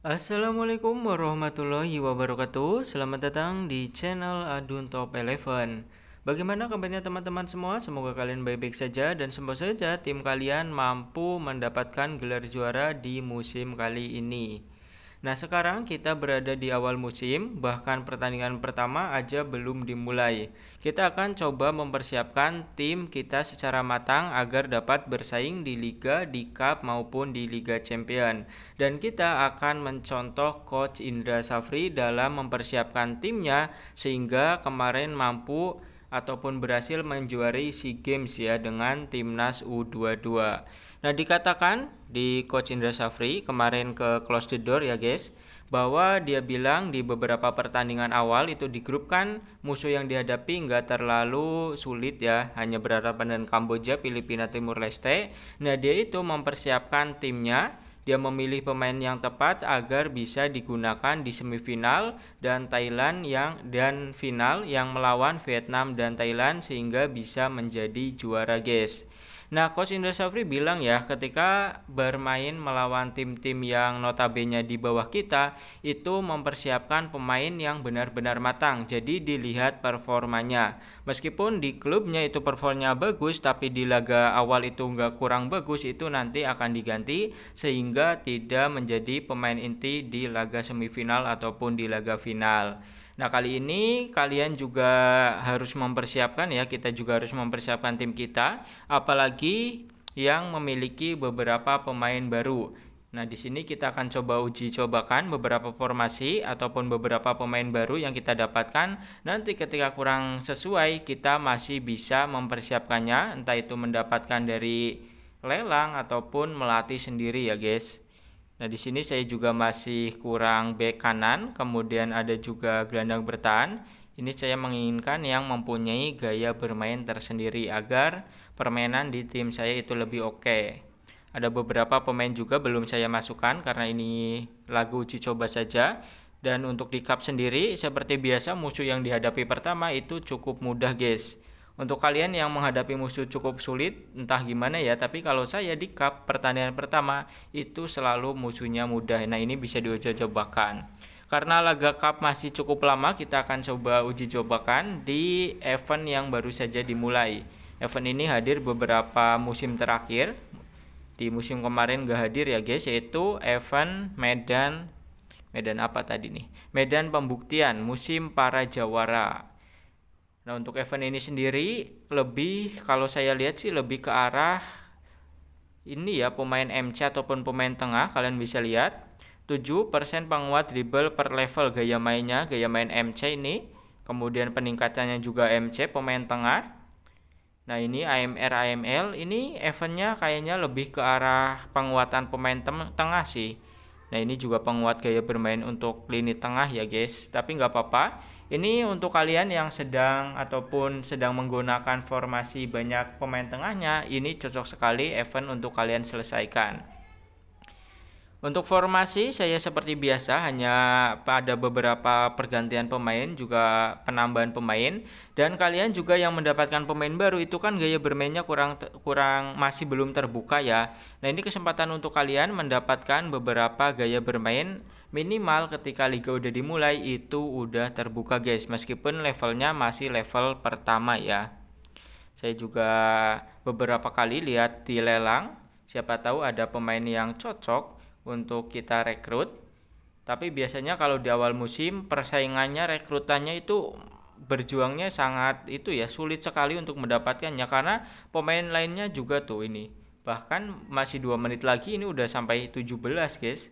Assalamualaikum warahmatullahi wabarakatuh Selamat datang di channel Adun Top Eleven. Bagaimana kabarnya teman-teman semua? Semoga kalian baik-baik saja dan semoga saja tim kalian mampu mendapatkan gelar juara di musim kali ini Nah sekarang kita berada di awal musim, bahkan pertandingan pertama aja belum dimulai. Kita akan coba mempersiapkan tim kita secara matang agar dapat bersaing di Liga, di Cup maupun di Liga Champion. Dan kita akan mencontoh Coach Indra Safri dalam mempersiapkan timnya sehingga kemarin mampu ataupun berhasil menjuari SEA Games ya dengan timnas U22. Nah, dikatakan di coach Indra Safri kemarin ke close the door ya guys bahwa dia bilang di beberapa pertandingan awal itu di grup kan musuh yang dihadapi nggak terlalu sulit ya hanya berhadapan dengan Kamboja, Filipina, Timur Leste. Nah dia itu mempersiapkan timnya dia memilih pemain yang tepat agar bisa digunakan di semifinal dan Thailand yang dan final yang melawan Vietnam dan Thailand sehingga bisa menjadi juara guys. Nah, coach Indra Safri bilang ya ketika bermain melawan tim-tim yang notabene di bawah kita itu mempersiapkan pemain yang benar-benar matang. Jadi dilihat performanya. Meskipun di klubnya itu performanya bagus tapi di laga awal itu nggak kurang bagus itu nanti akan diganti sehingga tidak menjadi pemain inti di laga semifinal ataupun di laga final. Nah, kali ini kalian juga harus mempersiapkan ya, kita juga harus mempersiapkan tim kita, apalagi yang memiliki beberapa pemain baru. Nah, di sini kita akan coba uji cobakan beberapa formasi ataupun beberapa pemain baru yang kita dapatkan. Nanti ketika kurang sesuai, kita masih bisa mempersiapkannya, entah itu mendapatkan dari lelang ataupun melatih sendiri ya, guys. Nah, di sini saya juga masih kurang back kanan, kemudian ada juga gelandang bertahan. Ini saya menginginkan yang mempunyai gaya bermain tersendiri agar permainan di tim saya itu lebih oke. Okay. Ada beberapa pemain juga belum saya masukkan karena ini lagu uji coba saja. Dan untuk di cup sendiri, seperti biasa musuh yang dihadapi pertama itu cukup mudah guys. Untuk kalian yang menghadapi musuh cukup sulit, entah gimana ya, tapi kalau saya di cup pertandingan pertama itu selalu musuhnya mudah. Nah, ini bisa diuji cobakan. Karena laga cup masih cukup lama, kita akan coba uji cobakan di event yang baru saja dimulai. Event ini hadir beberapa musim terakhir. Di musim kemarin gak hadir ya guys, yaitu event Medan Medan apa tadi nih? Medan Pembuktian Musim Para Jawara Nah, untuk event ini sendiri lebih kalau saya lihat sih lebih ke arah ini ya pemain MC ataupun pemain tengah kalian bisa lihat 7% penguat dribble per level gaya mainnya, gaya main MC ini. Kemudian peningkatannya juga MC pemain tengah. Nah, ini AMR AML ini eventnya kayaknya lebih ke arah penguatan pemain tengah sih. Nah, ini juga penguat gaya bermain untuk lini tengah ya, guys. Tapi nggak apa-apa ini untuk kalian yang sedang ataupun sedang menggunakan formasi banyak pemain tengahnya, ini cocok sekali event untuk kalian selesaikan. Untuk formasi saya seperti biasa hanya pada beberapa pergantian pemain juga penambahan pemain dan kalian juga yang mendapatkan pemain baru itu kan gaya bermainnya kurang kurang masih belum terbuka ya. Nah, ini kesempatan untuk kalian mendapatkan beberapa gaya bermain minimal ketika liga udah dimulai itu udah terbuka guys meskipun levelnya masih level pertama ya. Saya juga beberapa kali lihat di lelang siapa tahu ada pemain yang cocok untuk kita rekrut. Tapi biasanya kalau di awal musim persaingannya rekrutannya itu berjuangnya sangat itu ya sulit sekali untuk mendapatkannya karena pemain lainnya juga tuh ini. Bahkan masih dua menit lagi ini udah sampai 17 guys.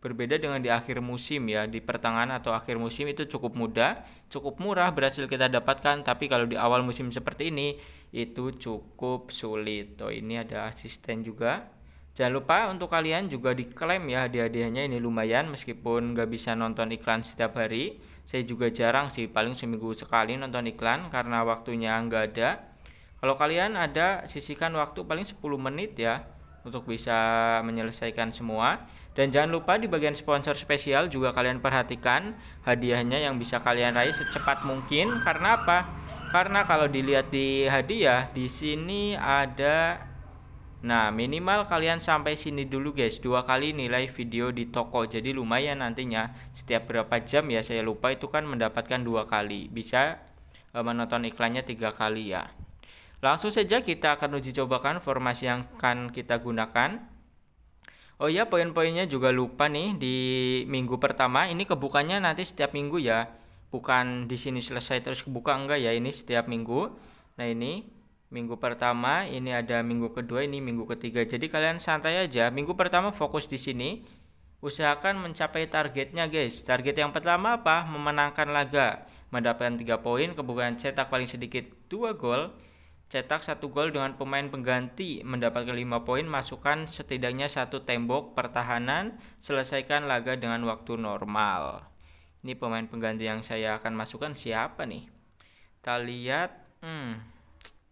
Berbeda dengan di akhir musim ya, di pertengahan atau akhir musim itu cukup mudah, cukup murah berhasil kita dapatkan, tapi kalau di awal musim seperti ini itu cukup sulit. tuh ini ada asisten juga. Jangan lupa untuk kalian juga diklaim ya hadiah-hadiahnya ini lumayan meskipun nggak bisa nonton iklan setiap hari. Saya juga jarang sih paling seminggu sekali nonton iklan karena waktunya nggak ada. Kalau kalian ada sisihkan waktu paling 10 menit ya untuk bisa menyelesaikan semua. Dan jangan lupa di bagian sponsor spesial juga kalian perhatikan hadiahnya yang bisa kalian raih secepat mungkin. Karena apa? Karena kalau dilihat di hadiah di sini ada Nah minimal kalian sampai sini dulu guys Dua kali nilai video di toko Jadi lumayan nantinya Setiap berapa jam ya saya lupa itu kan mendapatkan dua kali Bisa eh, menonton iklannya tiga kali ya Langsung saja kita akan uji cobakan formasi yang akan kita gunakan Oh iya poin-poinnya juga lupa nih di minggu pertama Ini kebukanya nanti setiap minggu ya Bukan di sini selesai terus kebuka enggak ya ini setiap minggu Nah ini minggu pertama, ini ada minggu kedua, ini minggu ketiga. Jadi kalian santai aja. Minggu pertama fokus di sini. Usahakan mencapai targetnya, guys. Target yang pertama apa? Memenangkan laga, mendapatkan tiga poin, kebukaan cetak paling sedikit dua gol, cetak satu gol dengan pemain pengganti, mendapatkan 5 poin, masukkan setidaknya satu tembok pertahanan, selesaikan laga dengan waktu normal. Ini pemain pengganti yang saya akan masukkan siapa nih? Kita lihat. Hmm,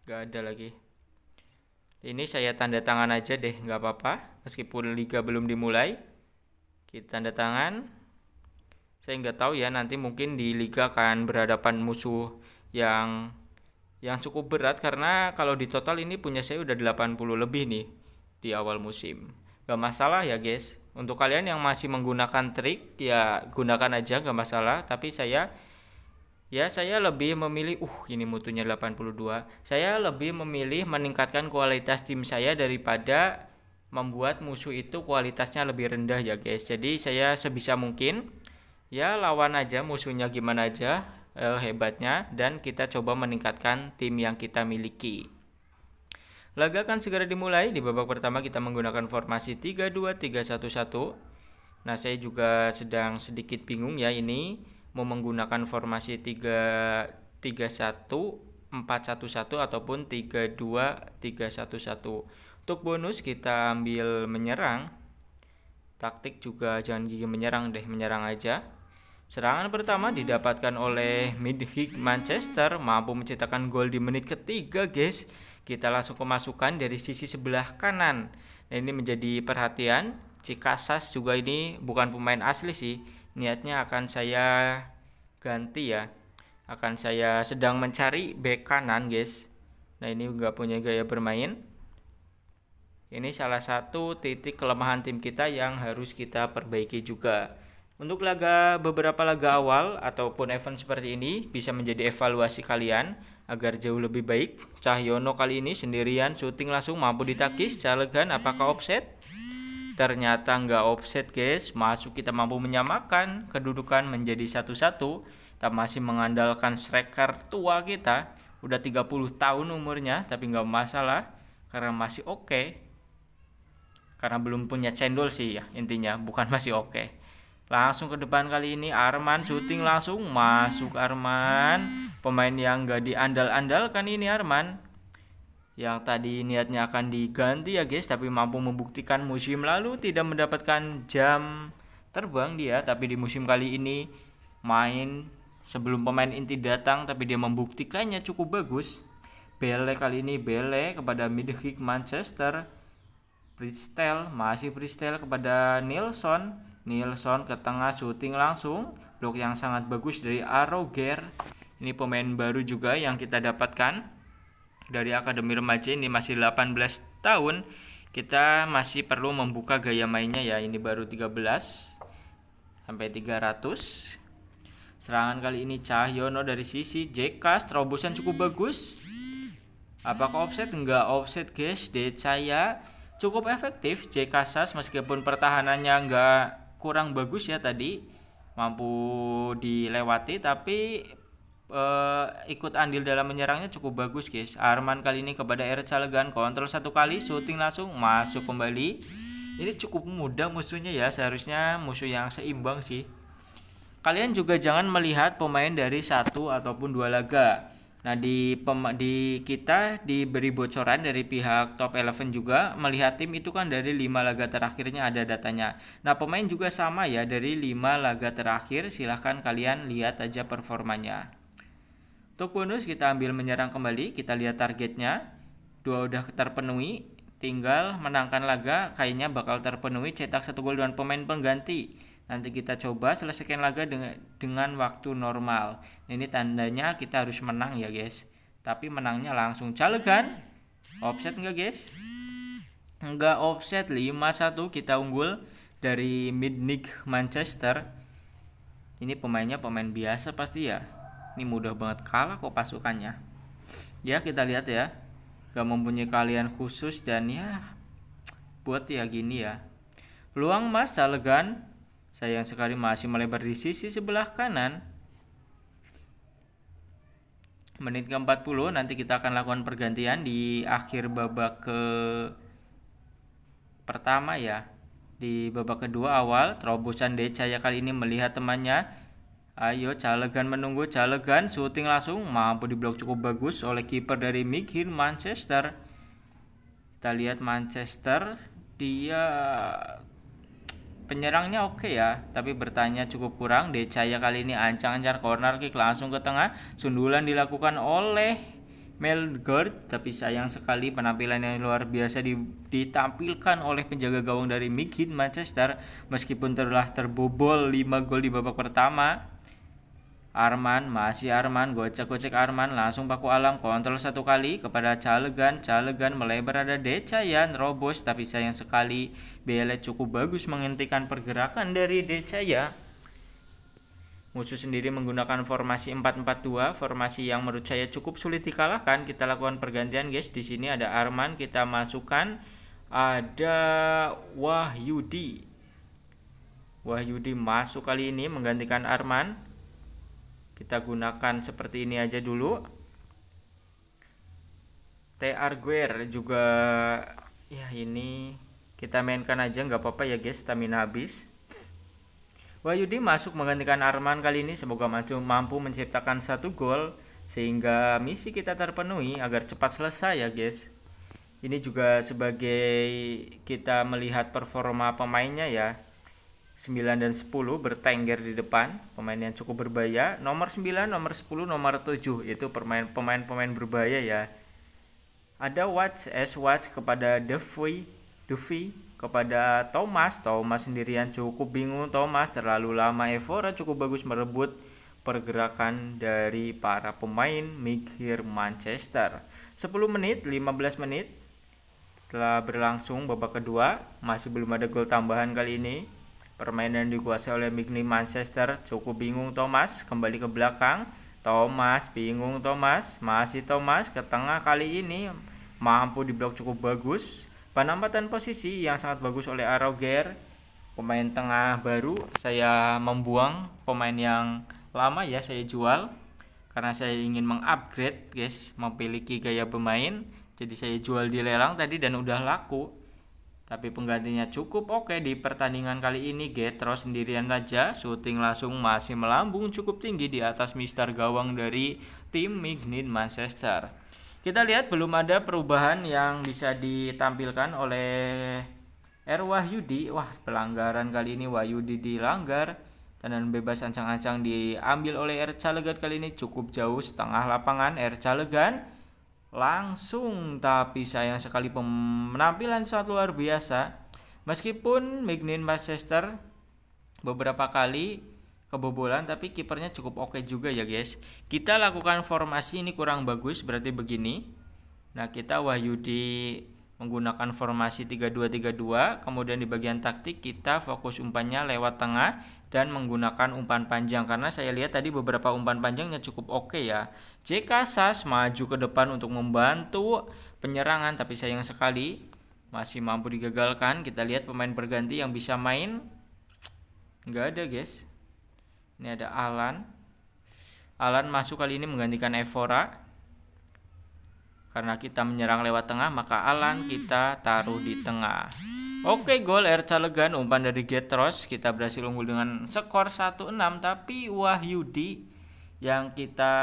nggak ada lagi ini saya tanda tangan aja deh nggak apa-apa meskipun liga belum dimulai kita tanda tangan saya nggak tahu ya nanti mungkin di liga akan berhadapan musuh yang yang cukup berat karena kalau di total ini punya saya udah 80 lebih nih di awal musim gak masalah ya guys untuk kalian yang masih menggunakan trik ya gunakan aja gak masalah tapi saya ya saya lebih memilih uh ini mutunya 82 saya lebih memilih meningkatkan kualitas tim saya daripada membuat musuh itu kualitasnya lebih rendah ya guys jadi saya sebisa mungkin ya lawan aja musuhnya gimana aja eh, hebatnya dan kita coba meningkatkan tim yang kita miliki Laga akan segera dimulai. Di babak pertama kita menggunakan formasi 3-2-3-1-1. Nah, saya juga sedang sedikit bingung ya ini mau menggunakan formasi 3 31 411 ataupun 32 311. Untuk bonus kita ambil menyerang. Taktik juga jangan gigi menyerang deh, menyerang aja. Serangan pertama didapatkan oleh Midhik Manchester mampu menciptakan gol di menit ketiga, guys. Kita langsung kemasukan dari sisi sebelah kanan. Nah, ini menjadi perhatian. Cikasas juga ini bukan pemain asli sih niatnya akan saya ganti ya akan saya sedang mencari back kanan guys nah ini nggak punya gaya bermain ini salah satu titik kelemahan tim kita yang harus kita perbaiki juga untuk laga beberapa laga awal ataupun event seperti ini bisa menjadi evaluasi kalian agar jauh lebih baik. Cahyono kali ini sendirian syuting langsung mampu ditakis, Calegan apakah offset? ternyata nggak offset guys masuk kita mampu menyamakan kedudukan menjadi satu-satu kita masih mengandalkan striker tua kita udah 30 tahun umurnya tapi nggak masalah karena masih oke okay. karena belum punya cendol sih ya intinya bukan masih oke okay. langsung ke depan kali ini Arman syuting langsung masuk Arman pemain yang nggak diandal-andalkan ini Arman yang tadi niatnya akan diganti ya guys tapi mampu membuktikan musim lalu tidak mendapatkan jam terbang dia tapi di musim kali ini main sebelum pemain inti datang tapi dia membuktikannya cukup bagus Bele kali ini Bele kepada midfield Manchester Pristel masih Pristel kepada Nilsson Nilsson ke tengah syuting langsung blok yang sangat bagus dari Aroger ini pemain baru juga yang kita dapatkan dari Akademi Remaja ini masih 18 tahun, kita masih perlu membuka gaya mainnya ya. Ini baru 13 sampai 300. Serangan kali ini Cahyono dari sisi JK, terobosan cukup bagus. Apakah offset? Enggak offset guys. Decaya cukup efektif. JK Sas meskipun pertahanannya enggak kurang bagus ya tadi. Mampu dilewati tapi uh, ikut andil dalam menyerangnya cukup bagus guys Arman kali ini kepada Erca Salegan kontrol satu kali shooting langsung masuk kembali ini cukup mudah musuhnya ya seharusnya musuh yang seimbang sih kalian juga jangan melihat pemain dari satu ataupun dua laga nah di di kita diberi bocoran dari pihak top eleven juga melihat tim itu kan dari lima laga terakhirnya ada datanya nah pemain juga sama ya dari lima laga terakhir silahkan kalian lihat aja performanya untuk bonus kita ambil menyerang kembali, kita lihat targetnya. Dua udah terpenuhi, tinggal menangkan laga, kayaknya bakal terpenuhi cetak satu gol dengan pemain pengganti. Nanti kita coba selesaikan laga dengan, dengan waktu normal. Ini tandanya kita harus menang ya guys. Tapi menangnya langsung kan? Offset enggak guys? Enggak offset 5-1 kita unggul dari Midnick Manchester. Ini pemainnya pemain biasa pasti ya ini mudah banget kalah kok pasukannya ya kita lihat ya gak mempunyai kalian khusus dan ya buat ya gini ya peluang mas Salegan sayang sekali masih melebar di sisi sebelah kanan menit ke 40 nanti kita akan lakukan pergantian di akhir babak ke pertama ya di babak kedua awal terobosan Decaya kali ini melihat temannya Ayo Calegan menunggu Calegan syuting langsung mampu diblok cukup bagus oleh kiper dari Mikhin Manchester. Kita lihat Manchester dia penyerangnya oke ya, tapi bertanya cukup kurang. Decaya kali ini ancang-ancang corner kick langsung ke tengah. Sundulan dilakukan oleh Melgard, tapi sayang sekali penampilan yang luar biasa ditampilkan oleh penjaga gawang dari Mikhin Manchester meskipun telah terbobol 5 gol di babak pertama. Arman, masih Arman, gocek-gocek Arman, langsung baku alam, kontrol satu kali kepada Calegan, Calegan melebar ada Decayan, robos, tapi sayang sekali Bele cukup bagus menghentikan pergerakan dari Decaya. Musuh sendiri menggunakan formasi 4-4-2, formasi yang menurut saya cukup sulit dikalahkan. Kita lakukan pergantian guys, di sini ada Arman, kita masukkan ada Wahyudi. Wahyudi masuk kali ini menggantikan Arman kita gunakan seperti ini aja dulu TR juga ya ini kita mainkan aja nggak apa-apa ya guys stamina habis Wahyudi masuk menggantikan Arman kali ini semoga mampu menciptakan satu gol sehingga misi kita terpenuhi agar cepat selesai ya guys ini juga sebagai kita melihat performa pemainnya ya 9 dan 10 bertengger di depan, pemain yang cukup berbahaya. Nomor 9, nomor 10, nomor 7 itu pemain pemain pemain berbahaya ya. Ada watch as watch kepada Duffy, Duffy kepada Thomas. Thomas sendirian cukup bingung Thomas terlalu lama Evora cukup bagus merebut pergerakan dari para pemain Mikir Manchester. 10 menit, 15 menit telah berlangsung babak kedua, masih belum ada gol tambahan kali ini Permainan dikuasai oleh Migni Manchester. Cukup bingung Thomas. Kembali ke belakang. Thomas bingung Thomas. Masih Thomas ke tengah kali ini. Mampu diblok cukup bagus. Penempatan posisi yang sangat bagus oleh Aroger. Pemain tengah baru. Saya membuang pemain yang lama ya saya jual. Karena saya ingin mengupgrade guys. Memiliki gaya pemain. Jadi saya jual di lelang tadi dan udah laku tapi penggantinya cukup oke di pertandingan kali ini Getro sendirian saja, syuting langsung masih melambung cukup tinggi di atas Mister Gawang dari tim Mignin Manchester kita lihat belum ada perubahan yang bisa ditampilkan oleh R. Wahyudi wah pelanggaran kali ini Wahyudi dilanggar Tendangan bebas ancang-ancang diambil oleh R. Calegan kali ini cukup jauh setengah lapangan R. Calegan langsung tapi sayang sekali penampilan sangat luar biasa meskipun Mignin Manchester beberapa kali kebobolan tapi kipernya cukup oke okay juga ya guys kita lakukan formasi ini kurang bagus berarti begini nah kita Wahyudi menggunakan formasi 3232 kemudian di bagian taktik kita fokus umpannya lewat tengah dan menggunakan umpan panjang karena saya lihat tadi beberapa umpan panjangnya cukup oke ya. JK Sas maju ke depan untuk membantu penyerangan tapi sayang sekali masih mampu digagalkan. Kita lihat pemain berganti yang bisa main nggak ada guys. Ini ada Alan. Alan masuk kali ini menggantikan Evora karena kita menyerang lewat tengah, maka Alan kita taruh di tengah. Oke, gol Air Calegan umpan dari Getros. Kita berhasil unggul dengan skor 1-6 tapi Wahyudi yang kita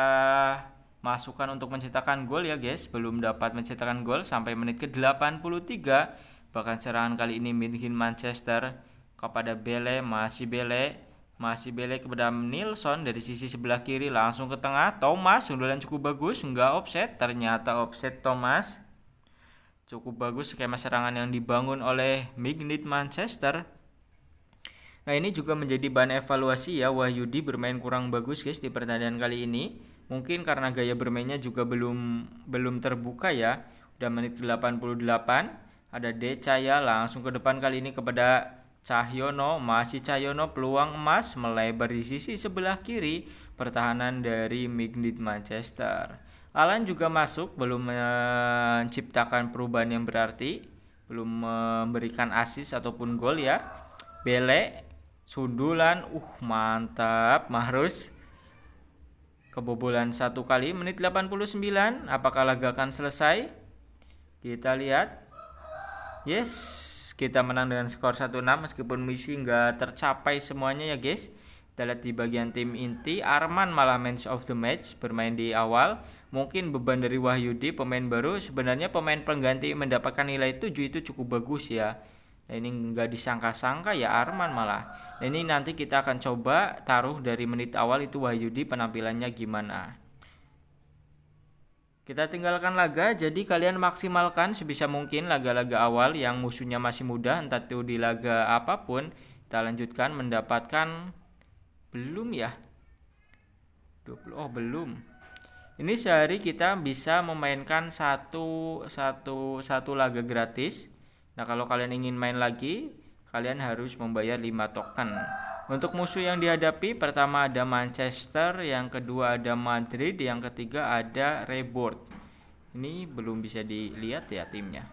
masukkan untuk mencetakkan gol ya guys belum dapat mencetakkan gol sampai menit ke-83 bahkan serangan kali ini Minhin Manchester kepada Bele masih Bele masih belek kepada Nilsson dari sisi sebelah kiri langsung ke tengah. Thomas sundulan cukup bagus, nggak offset. Ternyata offset Thomas. Cukup bagus skema serangan yang dibangun oleh Magnet Manchester. Nah ini juga menjadi bahan evaluasi ya Wahyudi bermain kurang bagus guys di pertandingan kali ini. Mungkin karena gaya bermainnya juga belum belum terbuka ya. Udah menit ke-88 ada Decaya langsung ke depan kali ini kepada Cahyono masih Cahyono peluang emas melebar di sisi sebelah kiri pertahanan dari Mignit Manchester. Alan juga masuk belum menciptakan perubahan yang berarti, belum memberikan asis ataupun gol ya. Bele, sundulan, uh mantap Mahrus. Kebobolan satu kali menit 89, apakah laga akan selesai? Kita lihat. Yes, kita menang dengan skor 1-6 meskipun misi nggak tercapai semuanya ya guys kita lihat di bagian tim inti Arman malah man of the match bermain di awal mungkin beban dari Wahyudi pemain baru sebenarnya pemain pengganti mendapatkan nilai 7 itu cukup bagus ya nah ini nggak disangka-sangka ya Arman malah nah, ini nanti kita akan coba taruh dari menit awal itu Wahyudi penampilannya gimana kita tinggalkan laga, jadi kalian maksimalkan sebisa mungkin laga-laga awal yang musuhnya masih muda, entah itu di laga apapun. Kita lanjutkan mendapatkan belum ya? 20 oh belum. Ini sehari kita bisa memainkan satu satu satu laga gratis. Nah, kalau kalian ingin main lagi, kalian harus membayar 5 token. Untuk musuh yang dihadapi pertama ada Manchester, yang kedua ada Madrid, yang ketiga ada Reborn. Ini belum bisa dilihat ya timnya.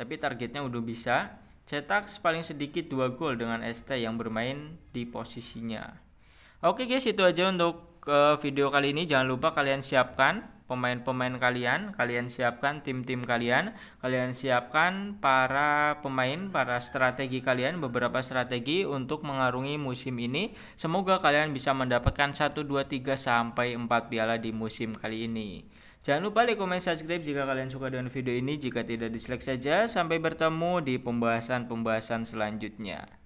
Tapi targetnya udah bisa. Cetak paling sedikit 2 gol dengan ST yang bermain di posisinya. Oke guys, itu aja untuk eh, video kali ini. Jangan lupa kalian siapkan pemain-pemain kalian, kalian siapkan tim-tim kalian, kalian siapkan para pemain, para strategi kalian, beberapa strategi untuk mengarungi musim ini. Semoga kalian bisa mendapatkan 1 2 3 sampai 4 piala di musim kali ini. Jangan lupa like, komen, subscribe jika kalian suka dengan video ini. Jika tidak dislike saja, sampai bertemu di pembahasan-pembahasan selanjutnya.